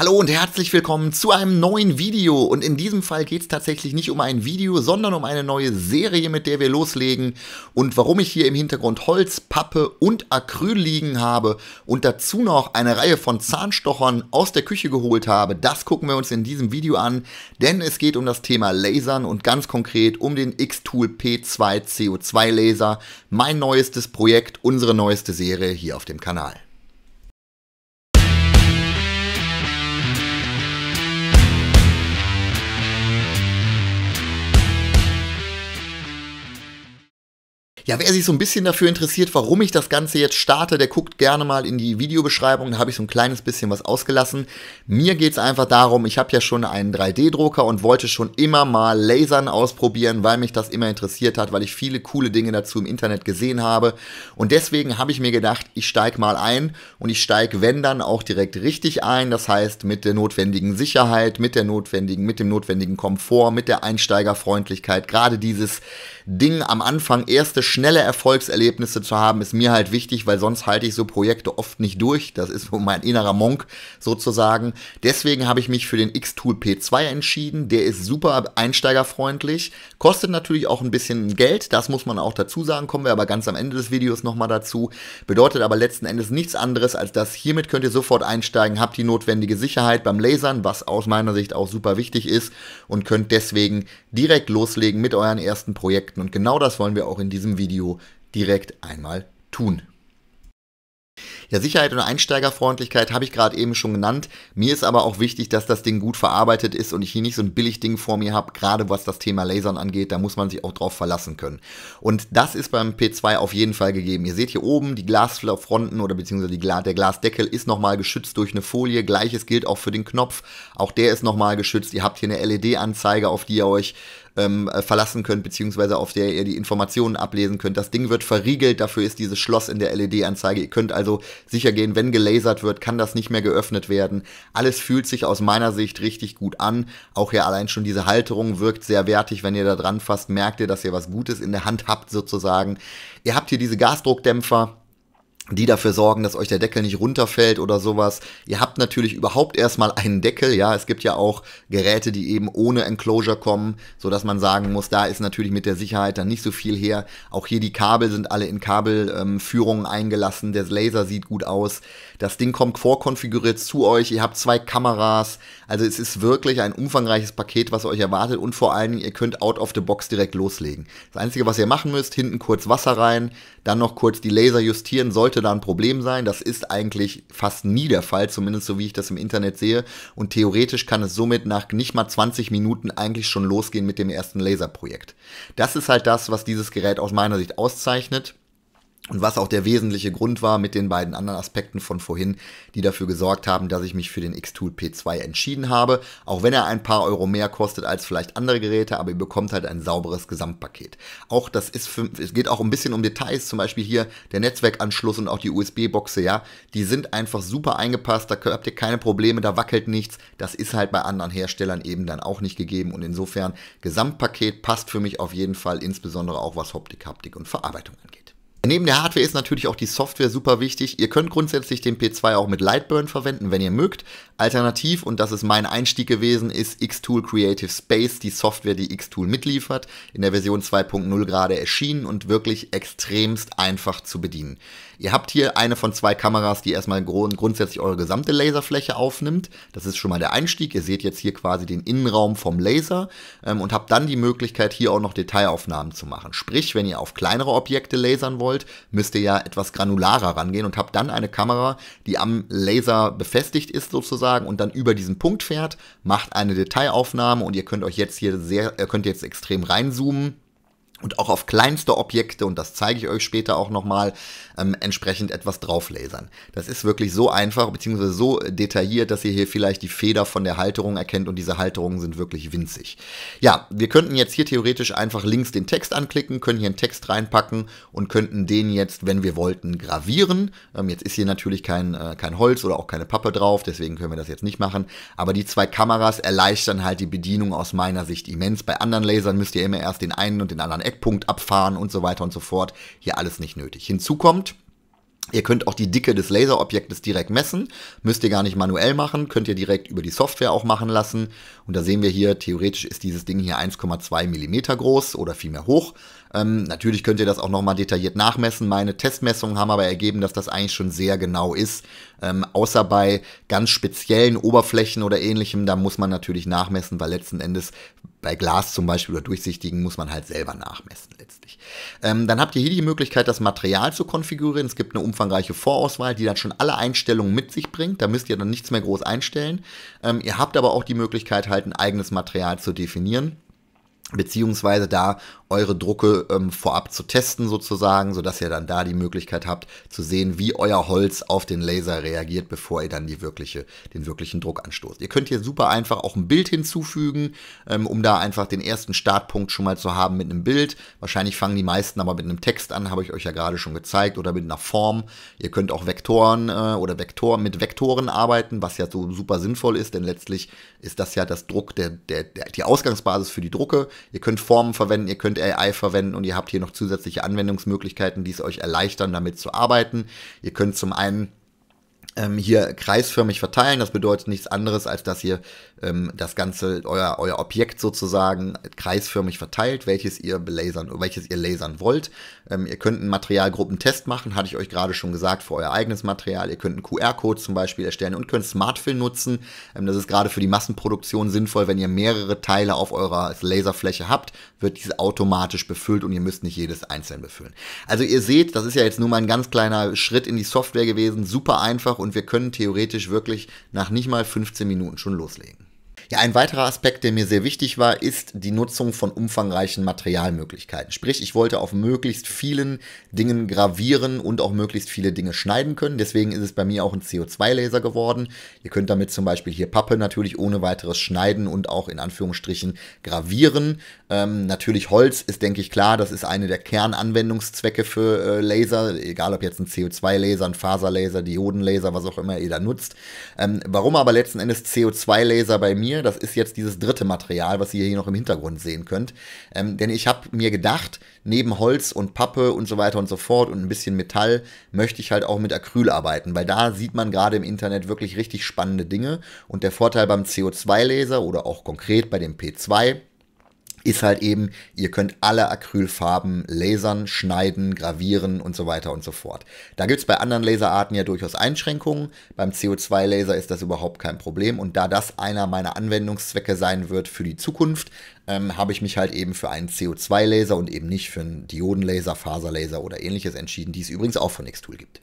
Hallo und herzlich willkommen zu einem neuen Video. Und in diesem Fall geht es tatsächlich nicht um ein Video, sondern um eine neue Serie, mit der wir loslegen. Und warum ich hier im Hintergrund Holz, Pappe und Acryl liegen habe und dazu noch eine Reihe von Zahnstochern aus der Küche geholt habe, das gucken wir uns in diesem Video an. Denn es geht um das Thema Lasern und ganz konkret um den X-Tool P2 CO2 Laser. Mein neuestes Projekt, unsere neueste Serie hier auf dem Kanal. Ja, wer sich so ein bisschen dafür interessiert, warum ich das Ganze jetzt starte, der guckt gerne mal in die Videobeschreibung. Da habe ich so ein kleines bisschen was ausgelassen. Mir geht es einfach darum, ich habe ja schon einen 3D-Drucker und wollte schon immer mal Lasern ausprobieren, weil mich das immer interessiert hat, weil ich viele coole Dinge dazu im Internet gesehen habe. Und deswegen habe ich mir gedacht, ich steige mal ein und ich steige, wenn dann, auch direkt richtig ein. Das heißt, mit der notwendigen Sicherheit, mit der notwendigen, mit dem notwendigen Komfort, mit der Einsteigerfreundlichkeit. Gerade dieses Ding am Anfang, erste schnelle Erfolgserlebnisse zu haben, ist mir halt wichtig, weil sonst halte ich so Projekte oft nicht durch. Das ist mein innerer Monk sozusagen. Deswegen habe ich mich für den X-Tool P2 entschieden. Der ist super einsteigerfreundlich, kostet natürlich auch ein bisschen Geld. Das muss man auch dazu sagen, kommen wir aber ganz am Ende des Videos nochmal dazu. Bedeutet aber letzten Endes nichts anderes als dass Hiermit könnt ihr sofort einsteigen, habt die notwendige Sicherheit beim Lasern, was aus meiner Sicht auch super wichtig ist und könnt deswegen direkt loslegen mit euren ersten Projekten. Und genau das wollen wir auch in diesem Video Video direkt einmal tun. Ja, Sicherheit und Einsteigerfreundlichkeit habe ich gerade eben schon genannt. Mir ist aber auch wichtig, dass das Ding gut verarbeitet ist und ich hier nicht so ein billig Ding vor mir habe, gerade was das Thema Lasern angeht, da muss man sich auch drauf verlassen können. Und das ist beim P2 auf jeden Fall gegeben. Ihr seht hier oben, die Glasfronten oder beziehungsweise Gla der Glasdeckel ist nochmal geschützt durch eine Folie. Gleiches gilt auch für den Knopf. Auch der ist nochmal geschützt. Ihr habt hier eine LED-Anzeige, auf die ihr euch ähm, äh, verlassen könnt, beziehungsweise auf der ihr die Informationen ablesen könnt. Das Ding wird verriegelt, dafür ist dieses Schloss in der LED-Anzeige. Ihr könnt also sicher gehen, wenn gelasert wird, kann das nicht mehr geöffnet werden. Alles fühlt sich aus meiner Sicht richtig gut an. Auch hier allein schon diese Halterung wirkt sehr wertig, wenn ihr da dran fasst, merkt ihr, dass ihr was Gutes in der Hand habt sozusagen. Ihr habt hier diese Gasdruckdämpfer die dafür sorgen, dass euch der Deckel nicht runterfällt oder sowas. Ihr habt natürlich überhaupt erstmal einen Deckel, ja, es gibt ja auch Geräte, die eben ohne Enclosure kommen, so dass man sagen muss, da ist natürlich mit der Sicherheit dann nicht so viel her. Auch hier die Kabel sind alle in Kabelführungen ähm, eingelassen, der Laser sieht gut aus. Das Ding kommt vorkonfiguriert zu euch, ihr habt zwei Kameras, also es ist wirklich ein umfangreiches Paket, was euch erwartet und vor allen Dingen, ihr könnt out of the box direkt loslegen. Das einzige, was ihr machen müsst, hinten kurz Wasser rein, dann noch kurz die Laser justieren, sollte könnte da ein Problem sein. Das ist eigentlich fast nie der Fall, zumindest so wie ich das im Internet sehe. Und theoretisch kann es somit nach nicht mal 20 Minuten eigentlich schon losgehen mit dem ersten Laserprojekt. Das ist halt das, was dieses Gerät aus meiner Sicht auszeichnet. Und was auch der wesentliche Grund war mit den beiden anderen Aspekten von vorhin, die dafür gesorgt haben, dass ich mich für den X-Tool P2 entschieden habe. Auch wenn er ein paar Euro mehr kostet als vielleicht andere Geräte, aber ihr bekommt halt ein sauberes Gesamtpaket. Auch das ist für, es geht auch ein bisschen um Details, zum Beispiel hier der Netzwerkanschluss und auch die usb boxe ja. Die sind einfach super eingepasst, da habt ihr keine Probleme, da wackelt nichts. Das ist halt bei anderen Herstellern eben dann auch nicht gegeben und insofern Gesamtpaket passt für mich auf jeden Fall, insbesondere auch was Hoptik, Haptik und Verarbeitung angeht. Neben der Hardware ist natürlich auch die Software super wichtig. Ihr könnt grundsätzlich den P2 auch mit Lightburn verwenden, wenn ihr mögt. Alternativ, und das ist mein Einstieg gewesen, ist Xtool Creative Space, die Software, die Xtool mitliefert, in der Version 2.0 gerade erschienen und wirklich extremst einfach zu bedienen. Ihr habt hier eine von zwei Kameras, die erstmal grund grundsätzlich eure gesamte Laserfläche aufnimmt. Das ist schon mal der Einstieg. Ihr seht jetzt hier quasi den Innenraum vom Laser ähm, und habt dann die Möglichkeit, hier auch noch Detailaufnahmen zu machen. Sprich, wenn ihr auf kleinere Objekte lasern wollt, müsst ihr ja etwas granularer rangehen und habt dann eine Kamera, die am Laser befestigt ist sozusagen und dann über diesen Punkt fährt, macht eine Detailaufnahme und ihr könnt euch jetzt hier sehr, ihr könnt jetzt extrem reinzoomen und auch auf kleinste Objekte, und das zeige ich euch später auch nochmal, ähm, entsprechend etwas drauflasern. Das ist wirklich so einfach, beziehungsweise so detailliert, dass ihr hier vielleicht die Feder von der Halterung erkennt und diese Halterungen sind wirklich winzig. Ja, wir könnten jetzt hier theoretisch einfach links den Text anklicken, können hier einen Text reinpacken und könnten den jetzt, wenn wir wollten, gravieren. Ähm, jetzt ist hier natürlich kein, äh, kein Holz oder auch keine Pappe drauf, deswegen können wir das jetzt nicht machen. Aber die zwei Kameras erleichtern halt die Bedienung aus meiner Sicht immens. Bei anderen Lasern müsst ihr immer erst den einen und den anderen Eckpunkt abfahren und so weiter und so fort. Hier alles nicht nötig. Hinzu kommt, Ihr könnt auch die Dicke des Laserobjektes direkt messen, müsst ihr gar nicht manuell machen, könnt ihr direkt über die Software auch machen lassen. Und da sehen wir hier, theoretisch ist dieses Ding hier 1,2 mm groß oder vielmehr hoch. Ähm, natürlich könnt ihr das auch nochmal detailliert nachmessen. Meine Testmessungen haben aber ergeben, dass das eigentlich schon sehr genau ist. Ähm, außer bei ganz speziellen Oberflächen oder ähnlichem, da muss man natürlich nachmessen, weil letzten Endes bei Glas zum Beispiel oder durchsichtigen muss man halt selber nachmessen letztlich. Ähm, dann habt ihr hier die Möglichkeit, das Material zu konfigurieren. Es gibt eine umfangreiche Vorauswahl, die dann schon alle Einstellungen mit sich bringt. Da müsst ihr dann nichts mehr groß einstellen. Ähm, ihr habt aber auch die Möglichkeit, halt ein eigenes Material zu definieren beziehungsweise da eure Drucke ähm, vorab zu testen sozusagen, sodass ihr dann da die Möglichkeit habt zu sehen, wie euer Holz auf den Laser reagiert, bevor ihr dann die wirkliche, den wirklichen Druck anstoßt. Ihr könnt hier super einfach auch ein Bild hinzufügen, ähm, um da einfach den ersten Startpunkt schon mal zu haben mit einem Bild. Wahrscheinlich fangen die meisten aber mit einem Text an, habe ich euch ja gerade schon gezeigt, oder mit einer Form. Ihr könnt auch Vektoren äh, oder Vektor mit Vektoren arbeiten, was ja so super sinnvoll ist, denn letztlich ist das ja das Druck, der, der, der die Ausgangsbasis für die Drucke. Ihr könnt Formen verwenden, ihr könnt AI verwenden und ihr habt hier noch zusätzliche Anwendungsmöglichkeiten, die es euch erleichtern, damit zu arbeiten. Ihr könnt zum einen ähm, hier kreisförmig verteilen. Das bedeutet nichts anderes, als dass ihr ähm, das ganze, euer, euer Objekt sozusagen kreisförmig verteilt, welches ihr belasern, welches ihr lasern wollt. Ähm, ihr könnt einen Materialgruppentest machen, hatte ich euch gerade schon gesagt, für euer eigenes Material. Ihr könnt einen QR-Code zum Beispiel erstellen und könnt Smartfill nutzen. Ähm, das ist gerade für die Massenproduktion sinnvoll, wenn ihr mehrere Teile auf eurer Laserfläche habt, wird diese automatisch befüllt und ihr müsst nicht jedes einzeln befüllen. Also ihr seht, das ist ja jetzt nur mal ein ganz kleiner Schritt in die Software gewesen, super einfach und und wir können theoretisch wirklich nach nicht mal 15 Minuten schon loslegen. Ja, ein weiterer Aspekt, der mir sehr wichtig war, ist die Nutzung von umfangreichen Materialmöglichkeiten. Sprich, ich wollte auf möglichst vielen Dingen gravieren und auch möglichst viele Dinge schneiden können. Deswegen ist es bei mir auch ein CO2-Laser geworden. Ihr könnt damit zum Beispiel hier Pappe natürlich ohne weiteres schneiden und auch in Anführungsstrichen gravieren. Ähm, natürlich Holz ist, denke ich, klar, das ist eine der Kernanwendungszwecke für äh, Laser, egal ob jetzt ein CO2-Laser, ein Faserlaser, Diodenlaser, was auch immer ihr da nutzt. Ähm, warum aber letzten Endes CO2-Laser bei mir? Das ist jetzt dieses dritte Material, was ihr hier noch im Hintergrund sehen könnt. Ähm, denn ich habe mir gedacht, neben Holz und Pappe und so weiter und so fort und ein bisschen Metall möchte ich halt auch mit Acryl arbeiten, weil da sieht man gerade im Internet wirklich richtig spannende Dinge. Und der Vorteil beim CO2-Laser oder auch konkret bei dem P2 ist halt eben, ihr könnt alle Acrylfarben lasern, schneiden, gravieren und so weiter und so fort. Da gibt's bei anderen Laserarten ja durchaus Einschränkungen. Beim CO2-Laser ist das überhaupt kein Problem. Und da das einer meiner Anwendungszwecke sein wird für die Zukunft, ähm, habe ich mich halt eben für einen CO2-Laser und eben nicht für einen Diodenlaser, Faserlaser oder ähnliches entschieden, die es übrigens auch von Nextool gibt.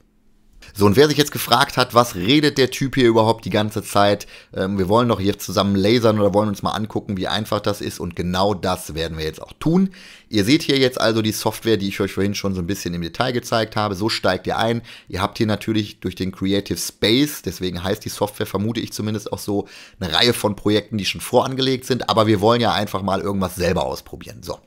So, und wer sich jetzt gefragt hat, was redet der Typ hier überhaupt die ganze Zeit? Ähm, wir wollen doch jetzt zusammen lasern oder wollen uns mal angucken, wie einfach das ist. Und genau das werden wir jetzt auch tun. Ihr seht hier jetzt also die Software, die ich euch vorhin schon so ein bisschen im Detail gezeigt habe. So steigt ihr ein. Ihr habt hier natürlich durch den Creative Space, deswegen heißt die Software, vermute ich zumindest auch so, eine Reihe von Projekten, die schon vorangelegt sind. Aber wir wollen ja einfach mal irgendwas selber ausprobieren. So.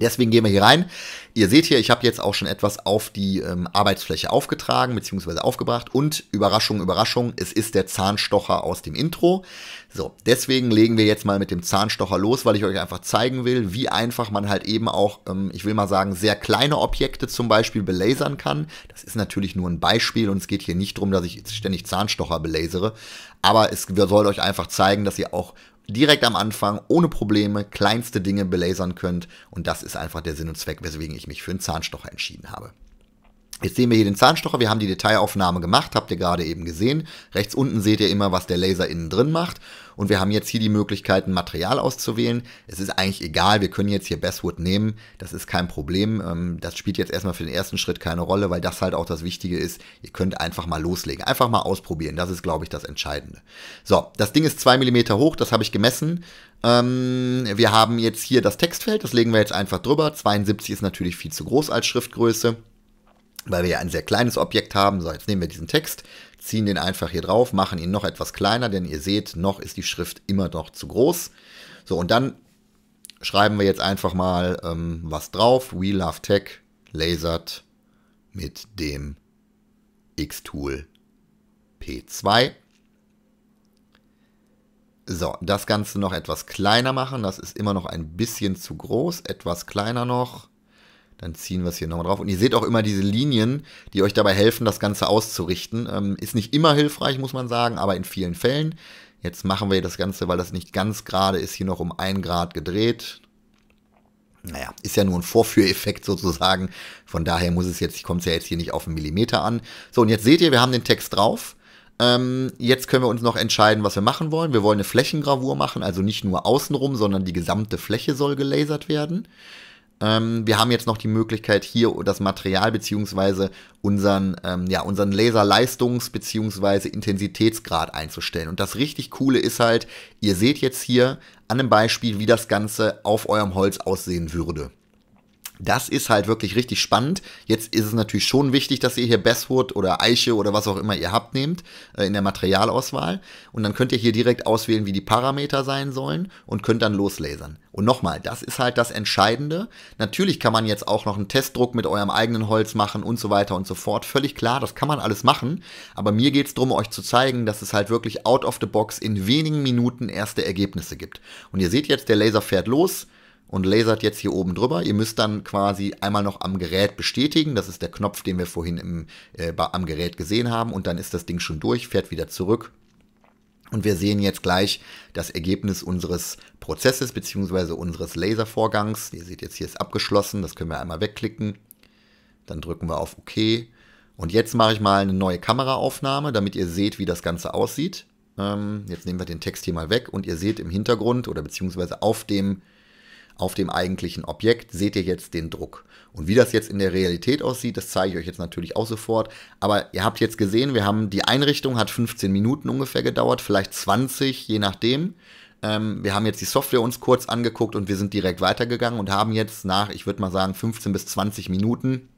Deswegen gehen wir hier rein. Ihr seht hier, ich habe jetzt auch schon etwas auf die ähm, Arbeitsfläche aufgetragen bzw. aufgebracht. Und Überraschung, Überraschung, es ist der Zahnstocher aus dem Intro. So, deswegen legen wir jetzt mal mit dem Zahnstocher los, weil ich euch einfach zeigen will, wie einfach man halt eben auch, ähm, ich will mal sagen, sehr kleine Objekte zum Beispiel belasern kann. Das ist natürlich nur ein Beispiel und es geht hier nicht darum, dass ich ständig Zahnstocher belasere. Aber es soll euch einfach zeigen, dass ihr auch direkt am Anfang ohne Probleme kleinste Dinge belasern könnt. Und das ist einfach der Sinn und Zweck, weswegen ich mich für einen Zahnstocher entschieden habe. Jetzt sehen wir hier den Zahnstocher, wir haben die Detailaufnahme gemacht, habt ihr gerade eben gesehen. Rechts unten seht ihr immer, was der Laser innen drin macht. Und wir haben jetzt hier die Möglichkeit, ein Material auszuwählen. Es ist eigentlich egal, wir können jetzt hier Bestwood nehmen, das ist kein Problem. Ähm, das spielt jetzt erstmal für den ersten Schritt keine Rolle, weil das halt auch das Wichtige ist. Ihr könnt einfach mal loslegen, einfach mal ausprobieren, das ist, glaube ich, das Entscheidende. So, das Ding ist zwei Millimeter hoch, das habe ich gemessen. Ähm, wir haben jetzt hier das Textfeld, das legen wir jetzt einfach drüber. 72 ist natürlich viel zu groß als Schriftgröße weil wir ja ein sehr kleines Objekt haben. So, jetzt nehmen wir diesen Text, ziehen den einfach hier drauf, machen ihn noch etwas kleiner, denn ihr seht, noch ist die Schrift immer noch zu groß. So, und dann schreiben wir jetzt einfach mal ähm, was drauf. We Love Tech lasert mit dem X-Tool P2. So, das Ganze noch etwas kleiner machen. Das ist immer noch ein bisschen zu groß. Etwas kleiner noch. Dann ziehen wir es hier nochmal drauf. Und ihr seht auch immer diese Linien, die euch dabei helfen, das Ganze auszurichten. Ähm, ist nicht immer hilfreich, muss man sagen, aber in vielen Fällen. Jetzt machen wir das Ganze, weil das nicht ganz gerade ist, hier noch um ein Grad gedreht. Naja, ist ja nur ein Vorführeffekt sozusagen. Von daher muss es jetzt, kommt es ja jetzt hier nicht auf einen Millimeter an. So, und jetzt seht ihr, wir haben den Text drauf ähm, jetzt können wir uns noch entscheiden, was wir machen wollen. Wir wollen eine Flächengravur machen, also nicht nur außenrum, sondern die gesamte Fläche soll gelasert werden. Ähm, wir haben jetzt noch die Möglichkeit, hier das Material bzw. unseren, ähm, ja, unseren Laserleistungs- bzw. Intensitätsgrad einzustellen. Und das richtig Coole ist halt, ihr seht jetzt hier an einem Beispiel, wie das Ganze auf eurem Holz aussehen würde. Das ist halt wirklich richtig spannend. Jetzt ist es natürlich schon wichtig, dass ihr hier Besswood oder Eiche oder was auch immer ihr habt nehmt äh, in der Materialauswahl. Und dann könnt ihr hier direkt auswählen, wie die Parameter sein sollen und könnt dann loslasern. Und nochmal, das ist halt das Entscheidende. Natürlich kann man jetzt auch noch einen Testdruck mit eurem eigenen Holz machen und so weiter und so fort. Völlig klar, das kann man alles machen. Aber mir geht es darum, euch zu zeigen, dass es halt wirklich out of the box in wenigen Minuten erste Ergebnisse gibt. Und ihr seht jetzt, der Laser fährt los und lasert jetzt hier oben drüber. Ihr müsst dann quasi einmal noch am Gerät bestätigen. Das ist der Knopf, den wir vorhin im, äh, am Gerät gesehen haben. Und dann ist das Ding schon durch, fährt wieder zurück. Und wir sehen jetzt gleich das Ergebnis unseres Prozesses bzw. unseres Laservorgangs. Ihr seht jetzt, hier ist abgeschlossen. Das können wir einmal wegklicken. Dann drücken wir auf OK. Und jetzt mache ich mal eine neue Kameraaufnahme, damit ihr seht, wie das Ganze aussieht. Ähm, jetzt nehmen wir den Text hier mal weg und ihr seht im Hintergrund oder beziehungsweise auf dem auf dem eigentlichen Objekt seht ihr jetzt den Druck. Und wie das jetzt in der Realität aussieht, das zeige ich euch jetzt natürlich auch sofort. Aber ihr habt jetzt gesehen, wir haben die Einrichtung hat 15 Minuten ungefähr gedauert, vielleicht 20, je nachdem. Ähm, wir haben jetzt die Software uns kurz angeguckt und wir sind direkt weitergegangen und haben jetzt nach, ich würde mal sagen, 15 bis 20 Minuten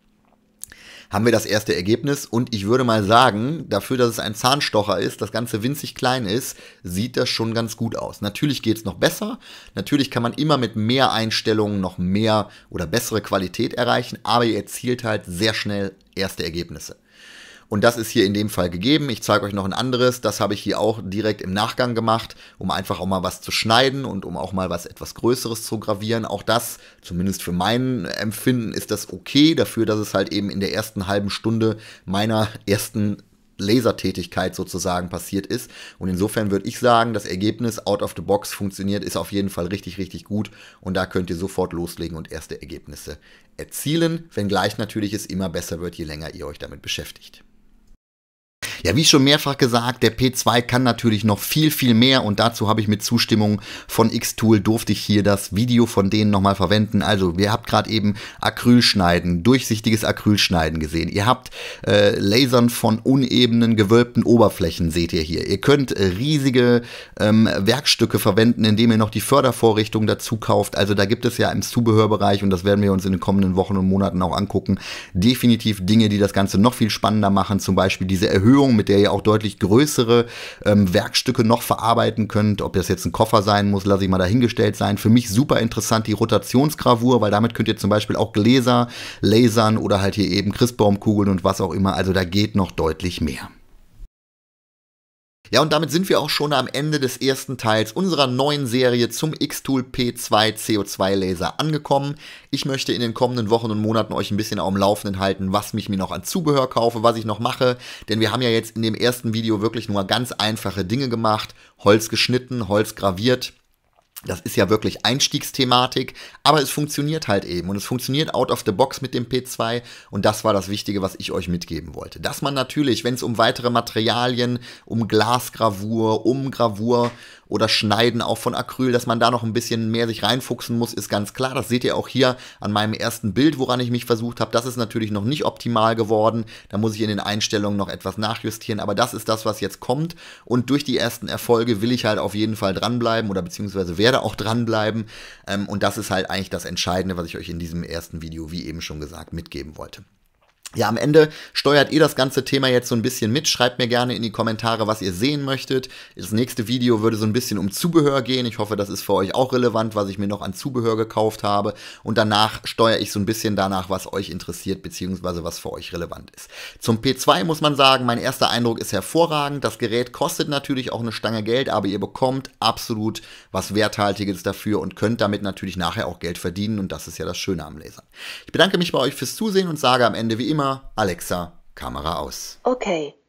haben wir das erste Ergebnis. Und ich würde mal sagen, dafür, dass es ein Zahnstocher ist, das Ganze winzig klein ist, sieht das schon ganz gut aus. Natürlich geht es noch besser. Natürlich kann man immer mit mehr Einstellungen noch mehr oder bessere Qualität erreichen. Aber ihr erzielt halt sehr schnell erste Ergebnisse. Und das ist hier in dem Fall gegeben. Ich zeige euch noch ein anderes. Das habe ich hier auch direkt im Nachgang gemacht, um einfach auch mal was zu schneiden und um auch mal was etwas Größeres zu gravieren. Auch das, zumindest für mein Empfinden, ist das okay dafür, dass es halt eben in der ersten halben Stunde meiner ersten Lasertätigkeit sozusagen passiert ist. Und insofern würde ich sagen, das Ergebnis out of the box funktioniert, ist auf jeden Fall richtig, richtig gut. Und da könnt ihr sofort loslegen und erste Ergebnisse erzielen, wenngleich natürlich es immer besser wird, je länger ihr euch damit beschäftigt. Ja, wie schon mehrfach gesagt, der P2 kann natürlich noch viel, viel mehr und dazu habe ich mit Zustimmung von Xtool durfte ich hier das Video von denen nochmal verwenden. Also, ihr habt gerade eben Acrylschneiden, durchsichtiges Acrylschneiden gesehen. Ihr habt äh, Lasern von unebenen, gewölbten Oberflächen, seht ihr hier. Ihr könnt äh, riesige ähm, Werkstücke verwenden, indem ihr noch die Fördervorrichtung dazu kauft. Also da gibt es ja im Zubehörbereich, und das werden wir uns in den kommenden Wochen und Monaten auch angucken, definitiv Dinge, die das Ganze noch viel spannender machen. Zum Beispiel diese Erhöhung Verpackung, mit der ihr auch deutlich größere ähm, Werkstücke noch verarbeiten könnt. Ob das jetzt ein Koffer sein muss, lasse ich mal dahingestellt sein. Für mich super interessant die Rotationsgravur, weil damit könnt ihr zum Beispiel auch Gläser lasern oder halt hier eben Christbaumkugeln und was auch immer. Also da geht noch deutlich mehr. Ja, und damit sind wir auch schon am Ende des ersten Teils unserer neuen Serie zum X-Tool P2 CO2 Laser angekommen. Ich möchte in den kommenden Wochen und Monaten euch ein bisschen auf dem Laufenden halten, was mich mir noch an Zubehör kaufe, was ich noch mache, denn wir haben ja jetzt in dem ersten Video wirklich nur ganz einfache Dinge gemacht, Holz geschnitten, Holz graviert, das ist ja wirklich Einstiegsthematik, aber es funktioniert halt eben und es funktioniert out of the box mit dem P2 und das war das Wichtige, was ich euch mitgeben wollte. Dass man natürlich, wenn es um weitere Materialien, um Glasgravur, um Gravur oder Schneiden auch von Acryl, dass man da noch ein bisschen mehr sich reinfuchsen muss, ist ganz klar. Das seht ihr auch hier an meinem ersten Bild, woran ich mich versucht habe. Das ist natürlich noch nicht optimal geworden. Da muss ich in den Einstellungen noch etwas nachjustieren, aber das ist das, was jetzt kommt. Und durch die ersten Erfolge will ich halt auf jeden Fall dranbleiben oder beziehungsweise werde auch dranbleiben. Ähm, und das ist halt eigentlich das Entscheidende, was ich euch in diesem ersten Video, wie eben schon gesagt, mitgeben wollte. Ja, am Ende steuert ihr das ganze Thema jetzt so ein bisschen mit. Schreibt mir gerne in die Kommentare, was ihr sehen möchtet. Das nächste Video würde so ein bisschen um Zubehör gehen. Ich hoffe, das ist für euch auch relevant, was ich mir noch an Zubehör gekauft habe. Und danach steuere ich so ein bisschen danach, was euch interessiert, beziehungsweise was für euch relevant ist. Zum P2 muss man sagen, mein erster Eindruck ist hervorragend. Das Gerät kostet natürlich auch eine Stange Geld, aber ihr bekommt absolut was Werthaltiges dafür und könnt damit natürlich nachher auch Geld verdienen. Und das ist ja das Schöne am Lasern. Ich bedanke mich bei euch fürs Zusehen und sage am Ende wie immer, immer Alexa, Kamera aus. Okay.